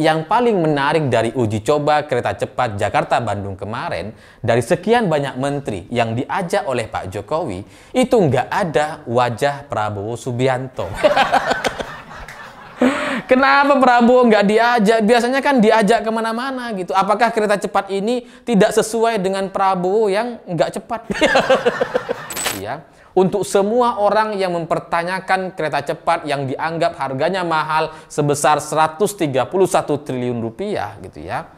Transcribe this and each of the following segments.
yang paling menarik dari uji coba kereta cepat Jakarta-Bandung kemarin, dari sekian banyak menteri yang diajak oleh Pak Jokowi, itu nggak ada wajah Prabowo Subianto. Kenapa Prabowo nggak diajak? Biasanya kan diajak kemana-mana gitu. Apakah kereta cepat ini tidak sesuai dengan Prabowo yang nggak cepat? ya, untuk semua orang yang mempertanyakan kereta cepat yang dianggap harganya mahal sebesar 131 triliun rupiah gitu ya.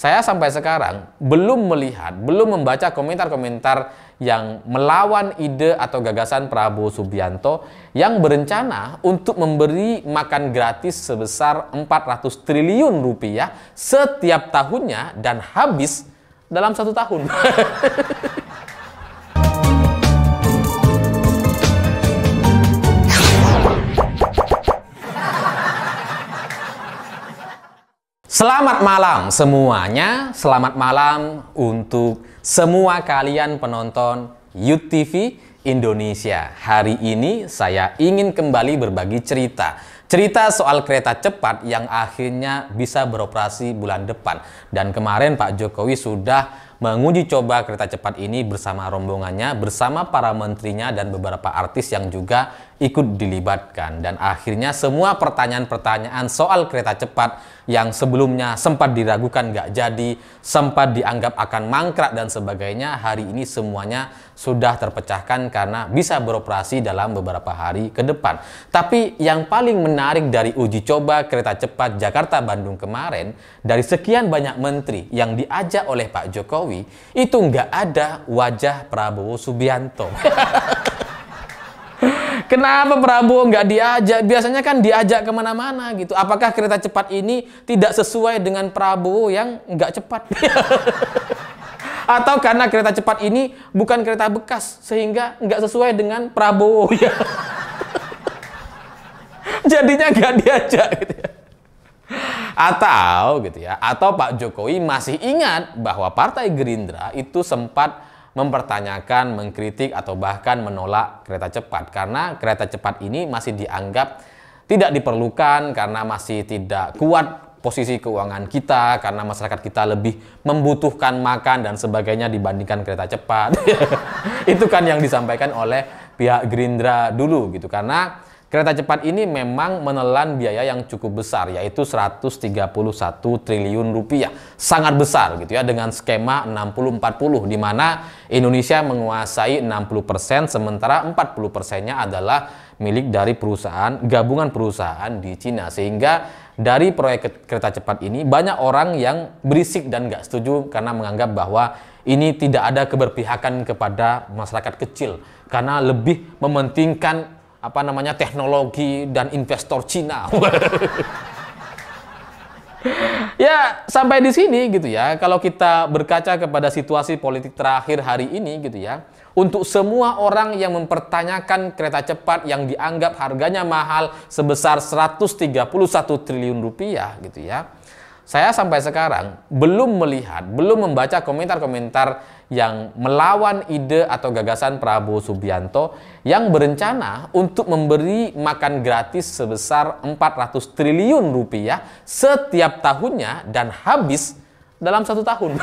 Saya sampai sekarang belum melihat, belum membaca komentar-komentar yang melawan ide atau gagasan Prabowo Subianto yang berencana untuk memberi makan gratis sebesar 400 triliun rupiah setiap tahunnya dan habis dalam satu tahun. Selamat malam semuanya, selamat malam untuk semua kalian penonton UTV Indonesia. Hari ini saya ingin kembali berbagi cerita. Cerita soal kereta cepat yang akhirnya bisa beroperasi bulan depan. Dan kemarin Pak Jokowi sudah menguji coba kereta cepat ini bersama rombongannya, bersama para menterinya dan beberapa artis yang juga ikut dilibatkan dan akhirnya semua pertanyaan-pertanyaan soal kereta cepat yang sebelumnya sempat diragukan gak jadi, sempat dianggap akan mangkrak dan sebagainya hari ini semuanya sudah terpecahkan karena bisa beroperasi dalam beberapa hari ke depan. Tapi yang paling menarik dari uji coba kereta cepat Jakarta-Bandung kemarin dari sekian banyak menteri yang diajak oleh Pak Jokowi itu nggak ada wajah Prabowo Subianto. Kenapa Prabowo nggak diajak? Biasanya kan diajak kemana-mana gitu. Apakah kereta cepat ini tidak sesuai dengan Prabowo yang nggak cepat? Atau karena kereta cepat ini bukan kereta bekas sehingga nggak sesuai dengan Prabowo ya? Jadinya nggak diajak gitu ya. Atau gitu ya, atau Pak Jokowi masih ingat bahwa Partai Gerindra itu sempat mempertanyakan, mengkritik, atau bahkan menolak kereta cepat. Karena kereta cepat ini masih dianggap tidak diperlukan karena masih tidak kuat posisi keuangan kita, karena masyarakat kita lebih membutuhkan makan dan sebagainya dibandingkan kereta cepat. Itu kan yang disampaikan oleh pihak Gerindra dulu gitu. Karena Kereta cepat ini memang menelan biaya yang cukup besar yaitu 131 triliun rupiah. Sangat besar gitu ya dengan skema 60-40 di mana Indonesia menguasai 60% sementara 40 persennya adalah milik dari perusahaan gabungan perusahaan di Cina sehingga dari proyek kereta cepat ini banyak orang yang berisik dan nggak setuju karena menganggap bahwa ini tidak ada keberpihakan kepada masyarakat kecil karena lebih mementingkan apa namanya teknologi dan investor Cina. ya sampai di sini gitu ya. Kalau kita berkaca kepada situasi politik terakhir hari ini gitu ya. Untuk semua orang yang mempertanyakan kereta cepat yang dianggap harganya mahal sebesar 131 triliun rupiah gitu ya saya sampai sekarang belum melihat, belum membaca komentar-komentar yang melawan ide atau gagasan Prabowo Subianto yang berencana untuk memberi makan gratis sebesar 400 triliun rupiah setiap tahunnya dan habis dalam satu tahun.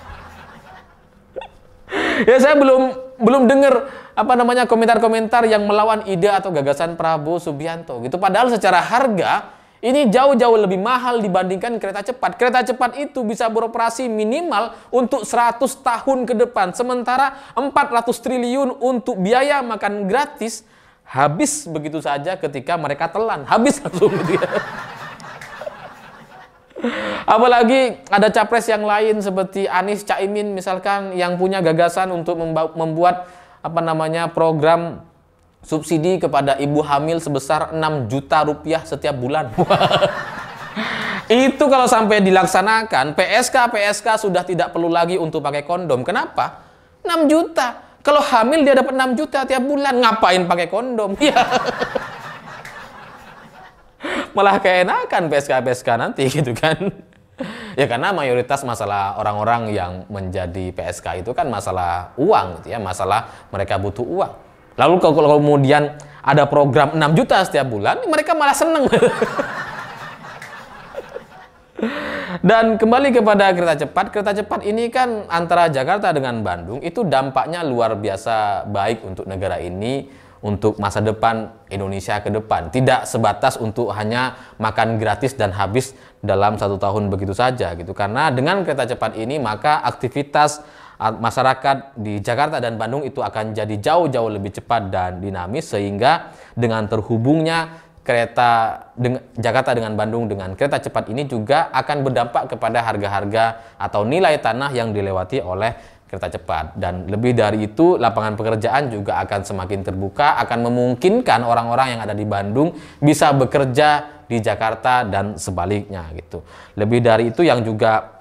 ya saya belum belum dengar apa namanya komentar-komentar yang melawan ide atau gagasan Prabowo Subianto gitu. Padahal secara harga ini jauh-jauh lebih mahal dibandingkan kereta cepat. Kereta cepat itu bisa beroperasi minimal untuk 100 tahun ke depan. Sementara 400 triliun untuk biaya makan gratis habis begitu saja ketika mereka telan. Habis langsung gitu ya. Apalagi ada capres yang lain seperti Anies Caimin misalkan yang punya gagasan untuk membuat apa namanya program subsidi kepada ibu hamil sebesar 6 juta rupiah setiap bulan. Itu kalau sampai dilaksanakan, PSK PSK sudah tidak perlu lagi untuk pakai kondom. Kenapa? 6 juta. Kalau hamil dia dapat 6 juta tiap bulan, ngapain pakai kondom? Ya. Malah keenakan PSK PSK nanti gitu kan. Ya karena mayoritas masalah orang-orang yang menjadi PSK itu kan masalah uang gitu ya, masalah mereka butuh uang. Lalu kalau kemudian ada program 6 juta setiap bulan, mereka malah seneng. Dan kembali kepada kereta cepat, kereta cepat ini kan antara Jakarta dengan Bandung itu dampaknya luar biasa baik untuk negara ini, untuk masa depan Indonesia ke depan. Tidak sebatas untuk hanya makan gratis dan habis dalam satu tahun begitu saja gitu. Karena dengan kereta cepat ini maka aktivitas masyarakat di Jakarta dan Bandung itu akan jadi jauh-jauh lebih cepat dan dinamis sehingga dengan terhubungnya kereta dengan, Jakarta dengan Bandung dengan kereta cepat ini juga akan berdampak kepada harga-harga atau nilai tanah yang dilewati oleh kereta cepat dan lebih dari itu lapangan pekerjaan juga akan semakin terbuka akan memungkinkan orang-orang yang ada di Bandung bisa bekerja di Jakarta dan sebaliknya gitu. Lebih dari itu yang juga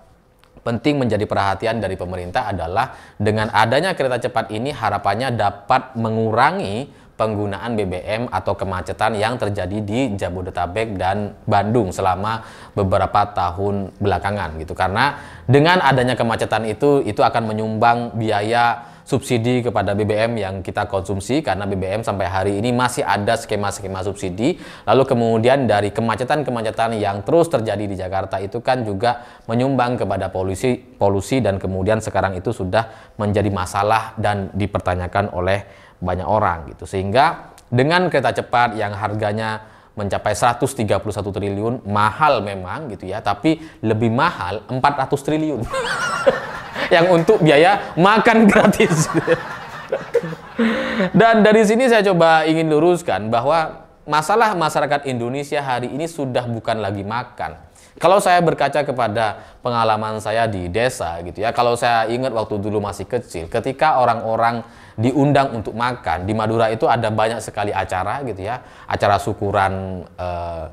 penting menjadi perhatian dari pemerintah adalah dengan adanya kereta cepat ini harapannya dapat mengurangi penggunaan BBM atau kemacetan yang terjadi di Jabodetabek dan Bandung selama beberapa tahun belakangan gitu karena dengan adanya kemacetan itu itu akan menyumbang biaya subsidi kepada BBM yang kita konsumsi karena BBM sampai hari ini masih ada skema-skema subsidi. Lalu kemudian dari kemacetan-kemacetan yang terus terjadi di Jakarta itu kan juga menyumbang kepada polusi polusi dan kemudian sekarang itu sudah menjadi masalah dan dipertanyakan oleh banyak orang gitu. Sehingga dengan kereta cepat yang harganya mencapai 131 triliun mahal memang gitu ya tapi lebih mahal 400 triliun yang untuk biaya makan gratis. Dan dari sini saya coba ingin luruskan bahwa masalah masyarakat Indonesia hari ini sudah bukan lagi makan. Kalau saya berkaca kepada pengalaman saya di desa gitu ya, kalau saya ingat waktu dulu masih kecil, ketika orang-orang diundang untuk makan di Madura itu ada banyak sekali acara gitu ya, acara syukuran eh,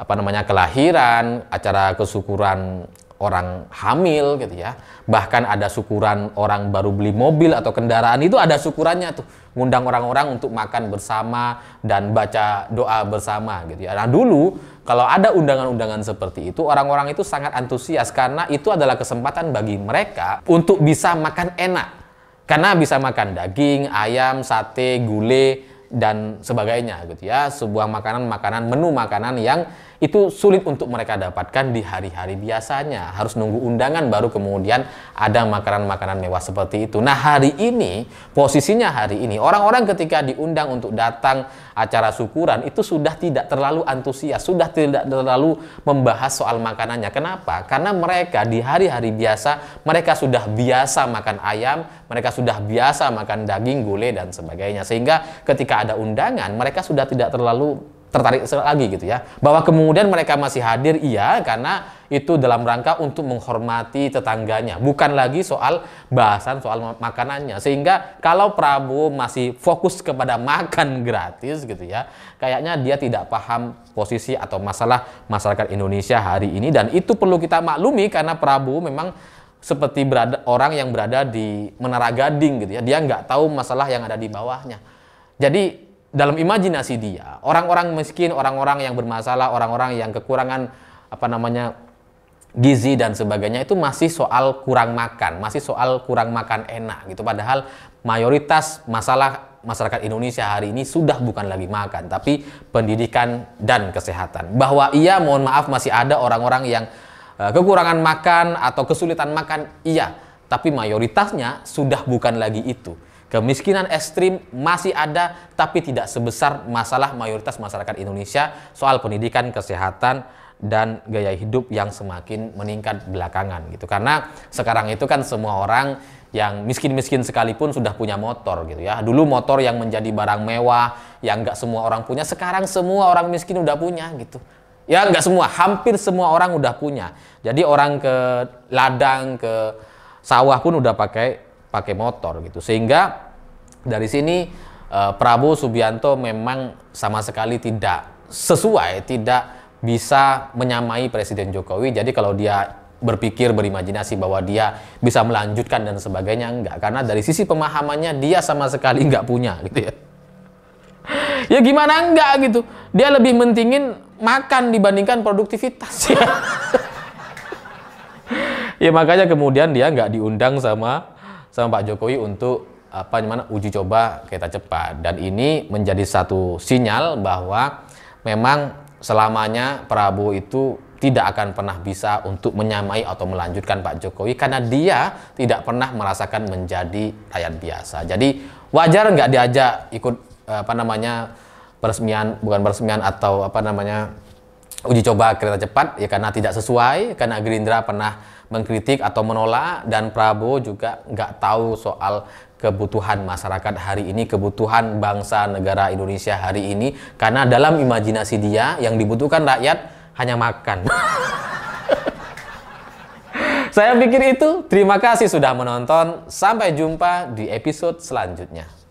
apa namanya kelahiran, acara kesyukuran orang hamil gitu ya. Bahkan ada syukuran orang baru beli mobil atau kendaraan itu ada syukurannya tuh. Ngundang orang-orang untuk makan bersama dan baca doa bersama gitu ya. Nah dulu kalau ada undangan-undangan seperti itu orang-orang itu sangat antusias karena itu adalah kesempatan bagi mereka untuk bisa makan enak. Karena bisa makan daging, ayam, sate, gulai, dan sebagainya gitu ya. Sebuah makanan-makanan menu makanan yang itu sulit untuk mereka dapatkan di hari-hari biasanya. Harus nunggu undangan baru kemudian ada makanan-makanan mewah seperti itu. Nah, hari ini posisinya hari ini orang-orang ketika diundang untuk datang acara syukuran itu sudah tidak terlalu antusias, sudah tidak terlalu membahas soal makanannya. Kenapa? Karena mereka di hari-hari biasa mereka sudah biasa makan ayam, mereka sudah biasa makan daging, gulai dan sebagainya. Sehingga ketika ada undangan mereka sudah tidak terlalu tertarik lagi gitu ya. Bahwa kemudian mereka masih hadir iya karena itu dalam rangka untuk menghormati tetangganya, bukan lagi soal bahasan soal makanannya. Sehingga kalau Prabowo masih fokus kepada makan gratis gitu ya, kayaknya dia tidak paham posisi atau masalah masyarakat Indonesia hari ini dan itu perlu kita maklumi karena Prabowo memang seperti berada orang yang berada di menara gading gitu ya dia nggak tahu masalah yang ada di bawahnya jadi dalam imajinasi dia, orang-orang miskin, orang-orang yang bermasalah, orang-orang yang kekurangan apa namanya gizi dan sebagainya itu masih soal kurang makan, masih soal kurang makan enak gitu. Padahal mayoritas masalah masyarakat Indonesia hari ini sudah bukan lagi makan, tapi pendidikan dan kesehatan. Bahwa iya, mohon maaf masih ada orang-orang yang uh, kekurangan makan atau kesulitan makan, iya, tapi mayoritasnya sudah bukan lagi itu. Kemiskinan ekstrim masih ada, tapi tidak sebesar masalah mayoritas masyarakat Indonesia soal pendidikan, kesehatan, dan gaya hidup yang semakin meningkat belakangan gitu. Karena sekarang itu kan semua orang yang miskin-miskin sekalipun sudah punya motor gitu ya. Dulu motor yang menjadi barang mewah, yang nggak semua orang punya, sekarang semua orang miskin udah punya gitu. Ya nggak semua, hampir semua orang udah punya. Jadi orang ke ladang, ke sawah pun udah pakai pakai motor gitu. Sehingga dari sini eh, Prabowo Subianto memang sama sekali tidak sesuai, tidak bisa menyamai Presiden Jokowi. Jadi kalau dia berpikir, berimajinasi bahwa dia bisa melanjutkan dan sebagainya enggak karena dari sisi pemahamannya dia sama sekali enggak punya gitu ya. ya gimana enggak gitu. Dia lebih mentingin makan dibandingkan produktivitas ya. ya makanya kemudian dia enggak diundang sama sama Pak Jokowi untuk apa gimana uji coba kereta cepat dan ini menjadi satu sinyal bahwa memang selamanya Prabowo itu tidak akan pernah bisa untuk menyamai atau melanjutkan Pak Jokowi karena dia tidak pernah merasakan menjadi rakyat biasa. Jadi wajar nggak diajak ikut apa namanya peresmian bukan peresmian atau apa namanya uji coba kereta cepat ya karena tidak sesuai karena Gerindra pernah mengkritik atau menolak dan Prabowo juga nggak tahu soal kebutuhan masyarakat hari ini kebutuhan bangsa negara Indonesia hari ini karena dalam imajinasi dia yang dibutuhkan rakyat hanya makan saya pikir itu terima kasih sudah menonton sampai jumpa di episode selanjutnya